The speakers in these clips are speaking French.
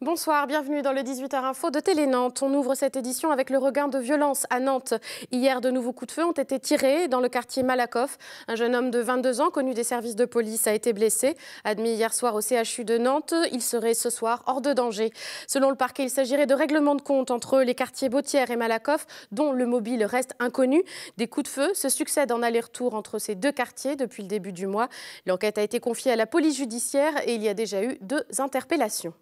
Bonsoir, bienvenue dans le 18h Info de Télé Nantes. On ouvre cette édition avec le regain de violence à Nantes. Hier, de nouveaux coups de feu ont été tirés dans le quartier Malakoff. Un jeune homme de 22 ans, connu des services de police, a été blessé. Admis hier soir au CHU de Nantes, il serait ce soir hors de danger. Selon le parquet, il s'agirait de règlements de compte entre les quartiers Bautière et Malakoff, dont le mobile reste inconnu. Des coups de feu se succèdent en aller-retour entre ces deux quartiers depuis le début du mois. L'enquête a été confiée à la police judiciaire et il y a déjà eu deux interpellations.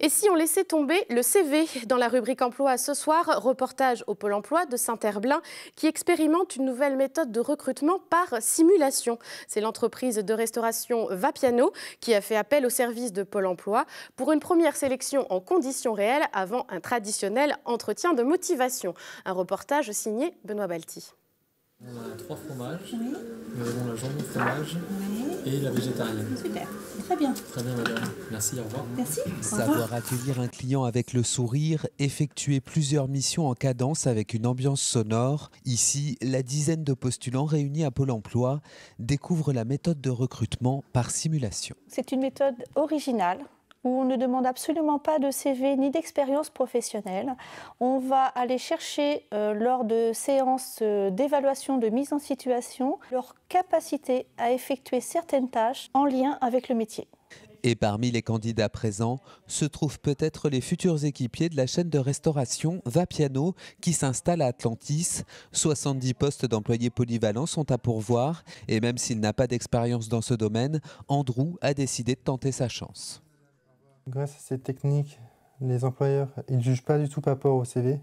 Et si on laissait tomber le CV dans la rubrique emploi ce soir, reportage au Pôle emploi de Saint-Herblain qui expérimente une nouvelle méthode de recrutement par simulation. C'est l'entreprise de restauration Vapiano qui a fait appel au service de Pôle emploi pour une première sélection en conditions réelles avant un traditionnel entretien de motivation. Un reportage signé Benoît Balti. On euh, a trois fromages. Nous avons la de fromage et la végétarienne. Super. Très bien. Très bien, madame. Merci, au revoir. Merci. Savoir accueillir un client avec le sourire, effectuer plusieurs missions en cadence avec une ambiance sonore. Ici, la dizaine de postulants réunis à Pôle emploi découvrent la méthode de recrutement par simulation. C'est une méthode originale où on ne demande absolument pas de CV ni d'expérience professionnelle. On va aller chercher euh, lors de séances euh, d'évaluation de mise en situation leur capacité à effectuer certaines tâches en lien avec le métier. Et parmi les candidats présents se trouvent peut-être les futurs équipiers de la chaîne de restauration Vapiano qui s'installe à Atlantis. 70 postes d'employés polyvalents sont à pourvoir et même s'il n'a pas d'expérience dans ce domaine, Andrew a décidé de tenter sa chance. Grâce à cette technique, les employeurs ne jugent pas du tout par rapport au CV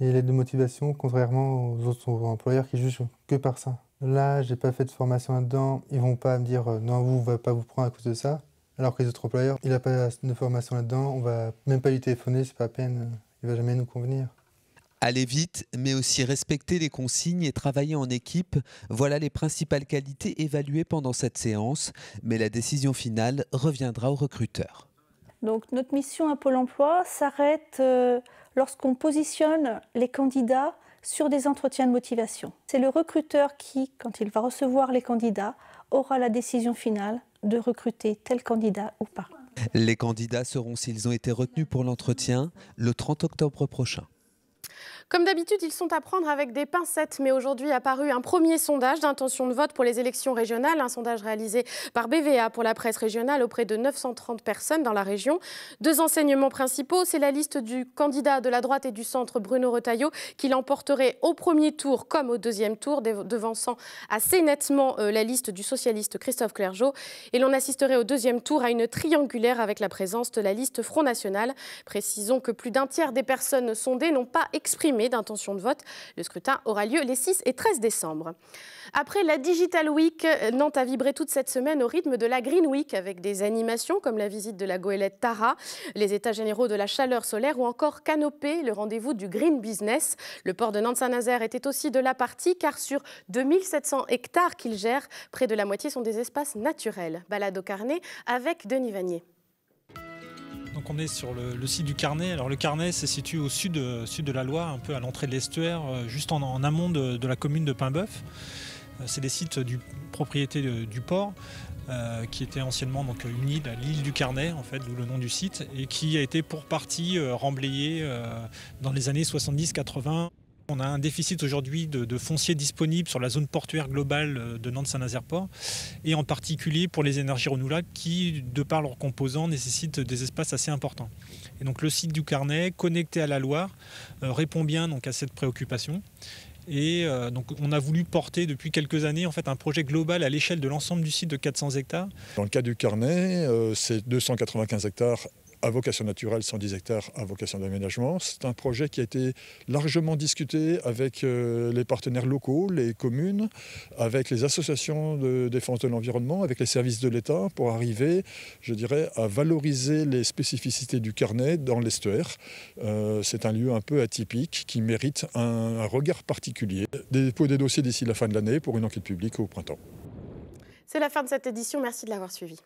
et l'aide de motivation, contrairement aux autres employeurs qui jugent que par ça. Là, n'ai pas fait de formation là-dedans, ils vont pas me dire euh, non, vous, on va pas vous prendre à cause de ça. Alors que les autres employeurs, il n'a pas de formation là-dedans, on va même pas lui téléphoner, c'est pas à peine, il va jamais nous convenir. Aller vite, mais aussi respecter les consignes et travailler en équipe, voilà les principales qualités évaluées pendant cette séance, mais la décision finale reviendra au recruteur. Donc notre mission à Pôle Emploi s'arrête euh, lorsqu'on positionne les candidats sur des entretiens de motivation. C'est le recruteur qui, quand il va recevoir les candidats, aura la décision finale de recruter tel candidat ou pas. Les candidats seront, s'ils ont été retenus pour l'entretien, le 30 octobre prochain. Comme d'habitude, ils sont à prendre avec des pincettes, mais aujourd'hui a paru un premier sondage d'intention de vote pour les élections régionales, un sondage réalisé par BVA pour la presse régionale auprès de 930 personnes dans la région. Deux enseignements principaux, c'est la liste du candidat de la droite et du centre Bruno Retailleau qui l'emporterait au premier tour comme au deuxième tour, devançant assez nettement euh, la liste du socialiste Christophe Clergeau. Et l'on assisterait au deuxième tour à une triangulaire avec la présence de la liste Front National. Précisons que plus d'un tiers des personnes sondées n'ont pas exprimé d'intention de vote. Le scrutin aura lieu les 6 et 13 décembre. Après la Digital Week, euh, Nantes a vibré toute cette semaine au rythme de la Green Week avec des animations comme la visite de la goélette Tara, les états généraux de la chaleur solaire ou encore Canopée, le rendez-vous du green business. Le port de Nantes-Saint-Nazaire était aussi de la partie car sur 2700 hectares qu'il gère, près de la moitié sont des espaces naturels. Balade au carnet avec Denis Vanier on est sur le, site du Carnet. Alors le Carnet se situe au sud, euh, sud de la Loire, un peu à l'entrée de l'estuaire, euh, juste en, amont de, la commune de Paimboeuf. Euh, c'est des sites du propriété du port. qui était anciennement donc une île, l'île du Carnet en fait, d'où le nom du site, et qui a été pour partie remblayée dans les années 70-80. On a un déficit aujourd'hui de, fonciers disponibles sur la zone portuaire globale euh, de Nantes-Saint-Nazaire-Port, et en particulier pour les énergies renouvelables qui, de par leurs composants, nécessitent des espaces assez importants. Et donc le site du Carnet, connecté à la Loire, euh, répond bien donc, à cette préoccupation. Et euh, donc on a voulu porter depuis quelques années en fait un projet global à l'échelle de l'ensemble du site de 400 hectares. Dans le cas du Carnet, c'est 295 hectares à vocation naturelle, 110 hectares à vocation d'aménagement. C'est un projet qui a été largement discuté avec euh, les partenaires locaux, les communes, avec les associations de défense de l'environnement, avec les services de l'État, pour arriver, je dirais, à valoriser les spécificités du Carnet dans l'estuaire. Euh, c'est un lieu un peu atypique qui mérite un, un regard particulier. Dépôt des dossiers d'ici la fin de l'année pour une enquête publique au printemps. C'est la fin de cette édition, merci de l'avoir suivi.